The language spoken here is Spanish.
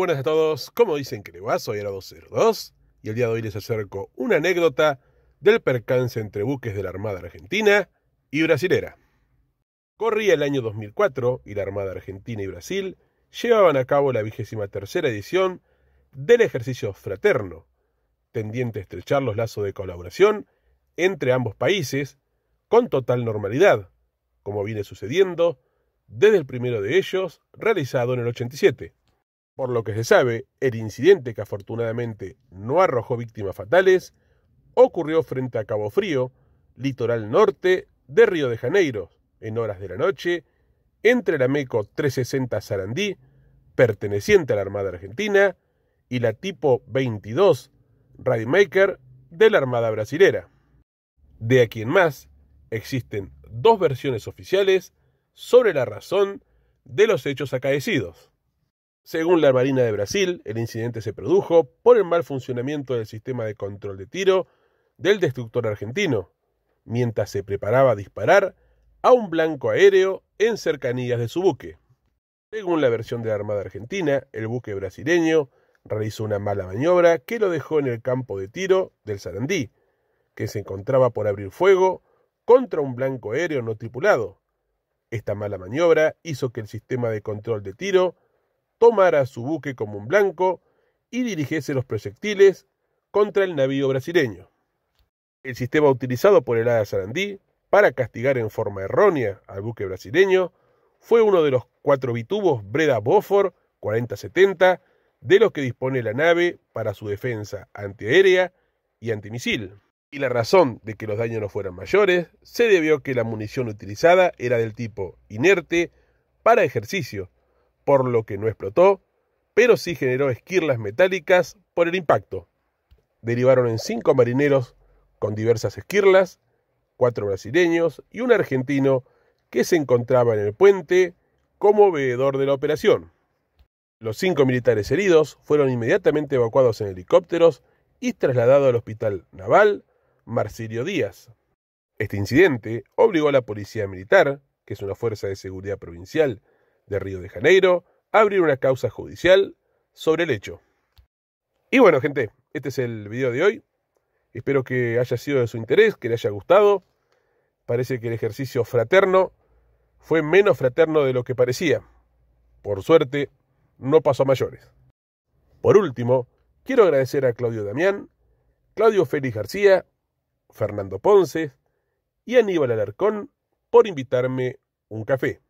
buenas a todos, como dicen que le va, soy era 202 y el día de hoy les acerco una anécdota del percance entre buques de la Armada Argentina y Brasilera. Corría el año 2004 y la Armada Argentina y Brasil llevaban a cabo la vigésima tercera edición del ejercicio fraterno, tendiente a estrechar los lazos de colaboración entre ambos países con total normalidad, como viene sucediendo desde el primero de ellos, realizado en el 87. Por lo que se sabe, el incidente, que afortunadamente no arrojó víctimas fatales, ocurrió frente a Cabo Frío, litoral norte de Río de Janeiro, en horas de la noche, entre la MECO 360 Sarandí, perteneciente a la Armada Argentina, y la tipo 22 Rademaker de la Armada Brasilera. De aquí en más, existen dos versiones oficiales sobre la razón de los hechos acaecidos. Según la Marina de Brasil, el incidente se produjo por el mal funcionamiento del sistema de control de tiro del destructor argentino, mientras se preparaba a disparar a un blanco aéreo en cercanías de su buque. Según la versión de la Armada Argentina, el buque brasileño realizó una mala maniobra que lo dejó en el campo de tiro del Sarandí, que se encontraba por abrir fuego contra un blanco aéreo no tripulado. Esta mala maniobra hizo que el sistema de control de tiro tomara su buque como un blanco y dirigiese los proyectiles contra el navío brasileño. El sistema utilizado por el Hada Sarandí para castigar en forma errónea al buque brasileño fue uno de los cuatro bitubos Breda Beaufort 4070 de los que dispone la nave para su defensa antiaérea y antimisil. Y la razón de que los daños no fueran mayores se debió a que la munición utilizada era del tipo inerte para ejercicio, por lo que no explotó, pero sí generó esquirlas metálicas por el impacto. Derivaron en cinco marineros con diversas esquirlas, cuatro brasileños y un argentino que se encontraba en el puente como veedor de la operación. Los cinco militares heridos fueron inmediatamente evacuados en helicópteros y trasladados al hospital naval Marcilio Díaz. Este incidente obligó a la policía militar, que es una fuerza de seguridad provincial de Río de Janeiro abrir una causa judicial sobre el hecho. Y bueno, gente, este es el video de hoy. Espero que haya sido de su interés, que le haya gustado. Parece que el ejercicio fraterno fue menos fraterno de lo que parecía. Por suerte, no pasó a mayores. Por último, quiero agradecer a Claudio Damián, Claudio Félix García, Fernando Ponce y Aníbal Alarcón por invitarme un café.